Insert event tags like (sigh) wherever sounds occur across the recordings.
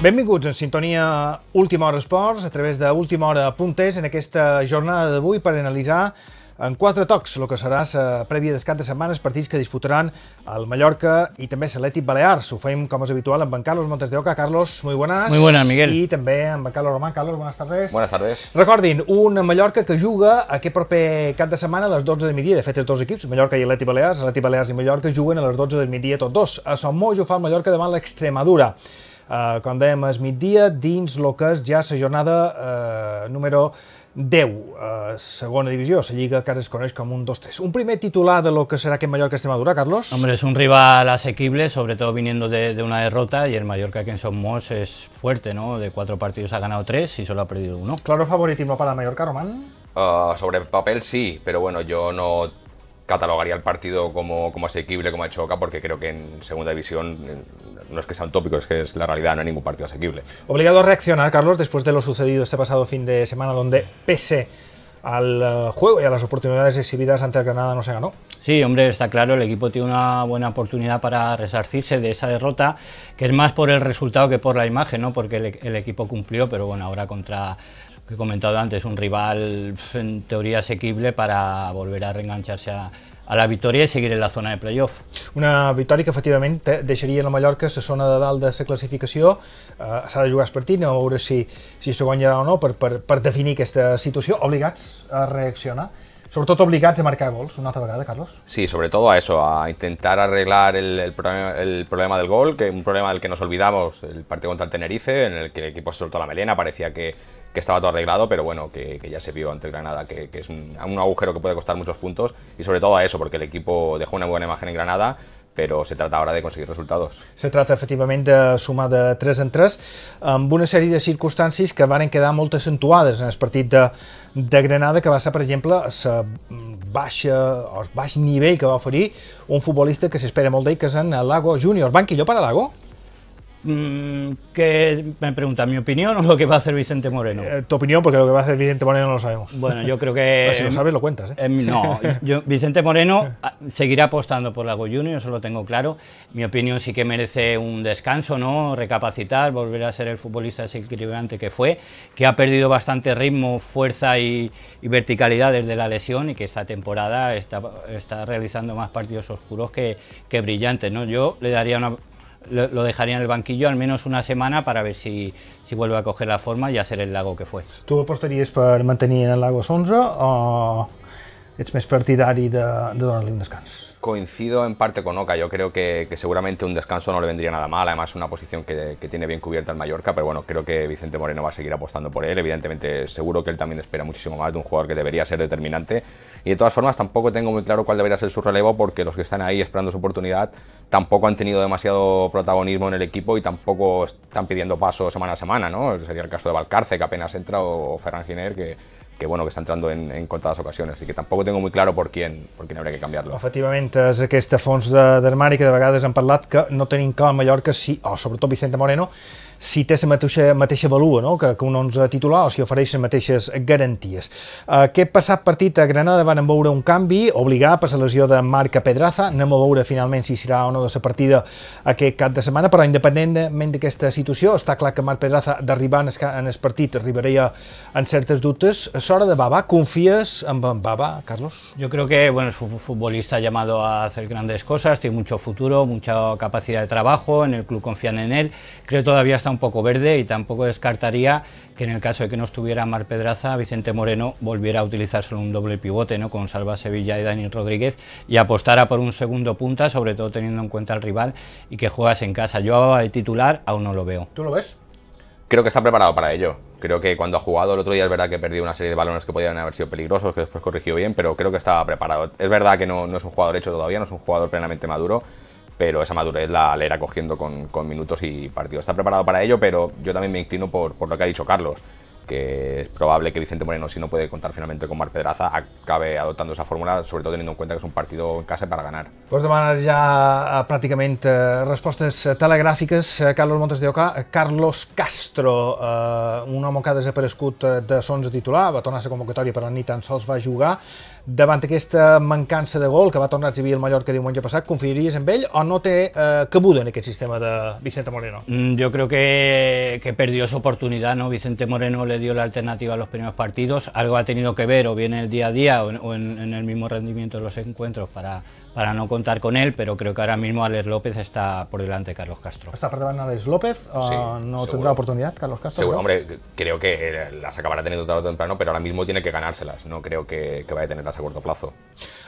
Benvinguts en sintonia Última Hora Esports a través de Última Hora Puntes en aquesta jornada d'avui per analitzar en quatre tocs el que serà la prèvia d'escat de setmanes partits que disputaran el Mallorca i també l'Atlètic Balears. Ho fem com és habitual amb en Carlos Montes de Oca. Carlos, muy buenas. Muy buenas, Miguel. I també amb en Carlos Román. Carlos, buenas tardes. Buenas tardes. Recordin, un Mallorca que juga aquest proper cap de setmana a les 12 de migdia. De fet, els dos equips, Mallorca i Atlètic Balears, Atlètic Balears i Mallorca, juguen a les 12 del migdia tots dos. A Somojo fa el Mallorca davant l'Extremadura eh, com dèiem, és migdia, dins el que és ja la jornada eh, número 10, eh, segona divisió, la lliga que ara es coneix com un 2-3. Un primer titular de lo que serà que Mallorca-Extremadura, Carlos. Hombre, es un rival asequible, sobre todo viniendo de, de una derrota, y el Mallorca que en Somos es fuerte, ¿no? De cuatro partidos ha ganado tres y solo ha perdido uno. Claro favoritismo para Mallorca, Román. Uh, sobre papel sí, pero bueno, yo no catalogaría el partido como, como asequible, como ha hecho Oca, porque creo que en segunda división no es que sea un tópico, es que es la realidad, no hay ningún partido asequible. Obligado a reaccionar, Carlos, después de lo sucedido este pasado fin de semana, donde pese al eh, juego y a las oportunidades exhibidas ante el Granada no se ganó. Sí, hombre, está claro, el equipo tiene una buena oportunidad para resarcirse de esa derrota, que es más por el resultado que por la imagen, ¿no? porque el equipo cumplió, pero bueno, ahora contra que he comentado antes, un rival en teoría asequible para volver a reengancharse a, la victoria y seguir en la zona de playoff. Una victoria que efectivament deixaria la Mallorca a la zona de dalt de la classificació. Eh, S'ha de jugar el partit, a si, si s'ho o no Para per, per definir aquesta situació, obligats a reaccionar. sobre todo obligats a marcar gols, una altra vegada, Carlos. Sí, sobre todo a eso, a intentar arreglar el, problema, del gol, que un problema del que nos olvidamos el partido contra el Tenerife, en el que el equipo se soltó la melena, parecía que que estaba todo arreglado, pero bueno, que, que ya se vio ante Granada, que, que es un, un, agujero que puede costar muchos puntos y sobre todo a eso, porque el equipo dejó una buena imagen en Granada. però se trata ara de conseguir resultats. Se trata efectivament de sumar de 3 en 3 amb una sèrie de circumstàncies que van quedar molt accentuades en el partit de, de Granada, que va ser, per exemple, la baixa, el baix nivell que va oferir un futbolista que s'espera molt d'ell, que és en Lago Júnior. Banquillo per a Lago? Mm, ¿Qué me pregunta mi opinión o lo que va a hacer Vicente Moreno. Eh, tu opinión, porque lo que va a hacer Vicente Moreno no lo sabemos. Bueno, yo creo (laughs) que. si lo sabes, lo cuentas. ¿eh? no, (laughs) Vicente Moreno eh. ah, seguirá apostando por la Junior, eso lo tengo claro. Mi opinión sí que merece un descanso, ¿no? Recapacitar, volver a ser el futbolista desequilibrante que fue, que ha perdido bastante ritmo, fuerza y, y verticalidad desde la lesión y que esta temporada está, está realizando más partidos oscuros que, que brillantes, ¿no? Yo le daría una lo dejaría en el banquillo al menos una semana para ver si, vuelve a coger la forma y hacer el lago que fue. ¿Tú apostarías para mantener el lago 11 o es más partidario de, de un Coincido en parte con Oca, yo creo que, seguramente un descanso no le vendría nada mal, además una posición que, tiene bien cubierta el Mallorca, pero bueno, creo que Vicente Moreno va a seguir apostando por él, evidentemente seguro que él también espera muchísimo más de un jugador que debería ser determinante, y de todas formas tampoco tengo muy claro cuál debería ser su relevo, porque los que están ahí esperando su oportunidad tampoco han tenido demasiado protagonismo en el equipo y tampoco están pidiendo paso semana a semana, ¿no? Sería el caso de Valcarce, que apenas entra, o Ferran Giner, que que bueno, que está entrando en, contadas ocasiones así que tampoco tengo muy claro por quién, por quién habría que cambiarlo. es que este fons d'armari que de vegades han parlat que no tenim clar a Mallorca sí, o sobre sobretot Vicente Moreno, si té la mateixa, mateixa valua no? que, que un 11 titular o si ofereix les mateixes garanties. Aquest eh, passat partit a Granada van veure un canvi obligat per la lesió de Marca Pedraza. Anem a veure finalment si serà o no de la partida aquest cap de setmana, però independentment d'aquesta situació, està clar que Marc Pedraza d'arribar en, el partit arribaria en certes dubtes. Sora de Baba, confies en Baba, Carlos? Jo crec que bueno, és un futbolista llamado a fer grandes coses, té mucho futuro, mucha capacitat de treball, en el club confían en ell. Crec que todavía està un poco verde y tampoco descartaría que en el caso de que no estuviera Mar Pedraza, Vicente Moreno volviera a utilizar solo un doble pivote ¿no? con Salva Sevilla y Daniel Rodríguez y apostara por un segundo punta, sobre todo teniendo en cuenta al rival y que juegas en casa. Yo de titular aún no lo veo. ¿Tú lo ves? Creo que está preparado para ello. Creo que cuando ha jugado el otro día es verdad que perdió una serie de balones que podían haber sido peligrosos, que después corrigió bien, pero creo que estaba preparado. Es verdad que no, no es un jugador hecho todavía, no es un jugador plenamente maduro, pero esa madurez la, la cogiendo con, con, minutos y partidos. Está preparado para ello, pero yo también me inclino por, por lo que ha dicho Carlos. que es probable que Vicente Moreno, si no puede contar finalmente con Marc Pedraza, acabe adoptando esa fórmula, sobre todo teniendo en cuenta que es un partido en casa para ganar. Vols demanar ja eh, pràcticament eh, respostes eh, telegràfiques. Carlos Montes de Oca, Carlos Castro, eh, un home que ha desaparegut de sons de titular, va tornar a ser convocatòria per ni tan sols va jugar. Davant aquesta mancança de gol que va tornar a exhibir el Mallorca diumenge passat, confiaries en ell o no té eh, cabuda en aquest sistema de Vicente Moreno? Yo mm, creo que, que perdió su oportunidad, ¿no? Vicente Moreno le dio la alternativa a los primeros partidos. Algo ha tenido que ver o bien en el día a día o en el mismo rendimiento de los encuentros para para no contar con él, pero creo que ahora mismo Alex López está por delante de Carlos Castro. ¿Está por delante Alex López? Uh, sí, ¿No seguro. tendrá oportunidad Carlos Castro? Seguro, ¿no? hombre, creo que eh, las acabará teniendo tarde o temprano, pero ara mismo tiene que ganárselas, no creo que, que vaya a tenerlas a corto plazo.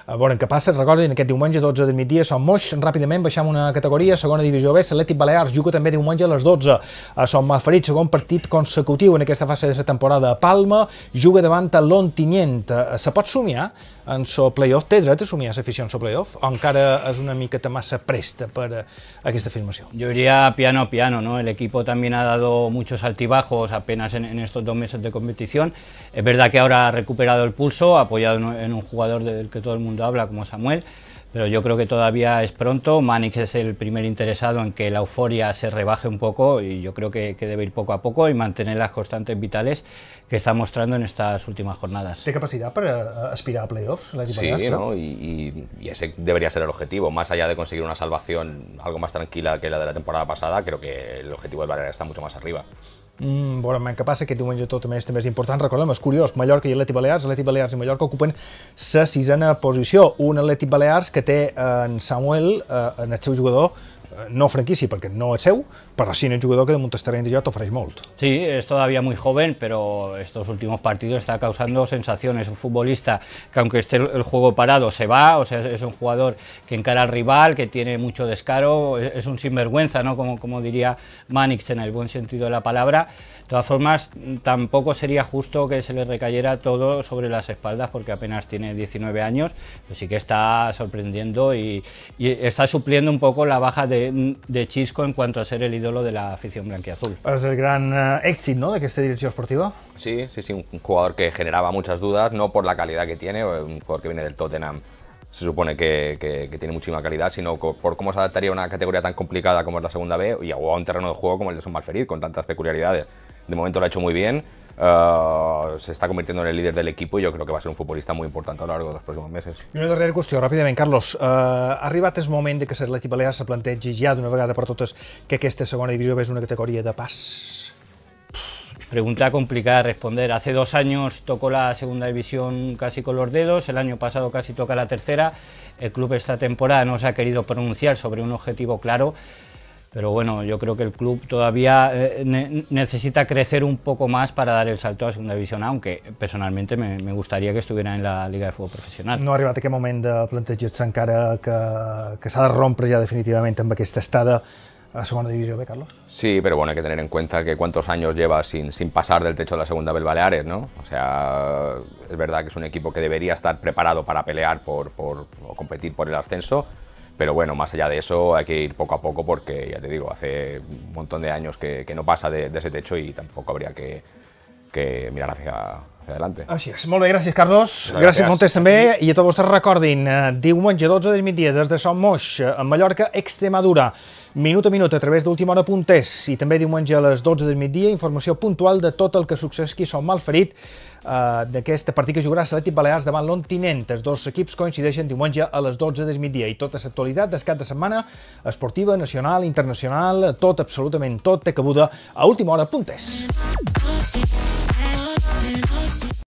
A ah, veure, que passa, recordin, aquest diumenge 12 del migdia som Moix, ràpidament baixem una categoria, segona divisió B, Atlètic Balears juga també diumenge a les 12 a ah, Som Malferit, segon partit consecutiu en aquesta fase de la temporada. Palma juga davant a l'Ontinyent. Se pot somiar en so playoff? Té dret a somiar l'afició en so playoff? Ankara o es una miqueta más presta para esta afirmación? Yo iría piano a piano, ¿no? El equipo también ha dado muchos altibajos apenas en, estos dos meses de competición. Es verdad que ahora ha recuperado el pulso, apoyado en un jugador del que todo el mundo habla como Samuel, pero yo creo que todavía es pronto. Manix es el primer interesado en que la euforia se rebaje un poco y yo creo que, debe ir poco a poco y mantener las constantes vitales que está mostrando en estas últimas jornadas. ¿Tiene capacidad para aspirar a playoffs? sí, Y, ese debería ser el objetivo. Más allá de conseguir una salvación algo más tranquila que la de la temporada pasada, creo que el objetivo del Valeria está mucho más arriba. Mm, veurem eh, què passa, aquest diumenge tot també és, també és important. Recordem, és curiós, Mallorca i Atleti Balears, Atleti Balears i Mallorca ocupen la sisena posició. Un Atleti Balears que té en Samuel, eh, en el seu jugador, no franquici porque no es seu, però sí un jugador que de te mucho. Sí, es todavía muy joven, pero estos últimos partidos está causando sensaciones. Un futbolista que aunque esté el juego parado se va, o sea, es un jugador que encara al rival, que tiene mucho descaro, es un sinvergüenza, ¿no? Como, como diría Manix en el buen sentido de la palabra. De todas formas, tampoco sería justo que se le recayera todo sobre las espaldas porque apenas tiene 19 años, pero sí que está sorprendiendo y está supliendo un poco la baja de de, Chisco en cuanto a ser el ídolo de la afición blanquiazul. Es el gran eh, éxito ¿no? de que esté dirección esportivo. Sí, sí, sí, un jugador que generaba muchas dudas, no por la calidad que tiene, un jugador que viene del Tottenham se supone que, tiene muchísima calidad, sino por cómo se adaptaría a una categoría tan complicada como es la segunda B y a un terreno de juego como el de Son Malferid, con tantas peculiaridades. De momento lo ha hecho muy bien eh, se está convirtiendo en el líder del equipo y yo creo que va a ser un futbolista muy importante a lo largo de los próximos meses. Y una darrera qüestió, ràpidament, Carlos. Uh, eh, ha arribat el moment de que l'Atleti Balear se plantegi ja d'una vegada per totes que aquesta segona divisió és una categoria de pas? Pregunta complicada de responder. Hace dos años tocó la segunda división casi con los dedos, el año pasado casi toca la tercera. El club esta temporada no se ha querido pronunciar sobre un objetivo claro pero bueno, yo creo que el club todavía eh, necesita crecer un poco más para dar el salto a la segunda división, aunque personalmente me, gustaría que estuviera en la Liga de Fútbol Profesional. No ha de qué momento de plantejar que, que s'ha de rompre ja definitivament amb estada a segunda división de Carlos. Sí, pero bueno, hay que tener en cuenta que cuántos años lleva sin, sin pasar del techo de la segunda del Baleares, ¿no? O sea, es verdad que es un equipo que debería estar preparado para pelear por, por o competir por el ascenso, pero bueno, más allá de eso hay que ir poco a poco porque, ya te digo, hace un montón de años que, no pasa de ese techo y tampoco habría que, que mirar hacia, hacia adelante. Així és. Molt bé, gràcies, Carlos. Gràcies, gràcies a també. I a tots vostès recordin, eh, diumenge 12 del migdia, des de Som Moix, eh, a Mallorca, Extremadura. Minut a minut a través d'Última Hora Puntes. i també diumenge a les 12 del migdia informació puntual de tot el que succeeix qui som malferit eh, d'aquesta partit que jugarà Atlètic Balears davant l'Ontinent. Els dos equips coincideixen diumenge a les 12 del migdia i tota l'actualitat del cap de setmana esportiva, nacional, internacional, tot, absolutament tot, té cabuda a Última Hora -hmm.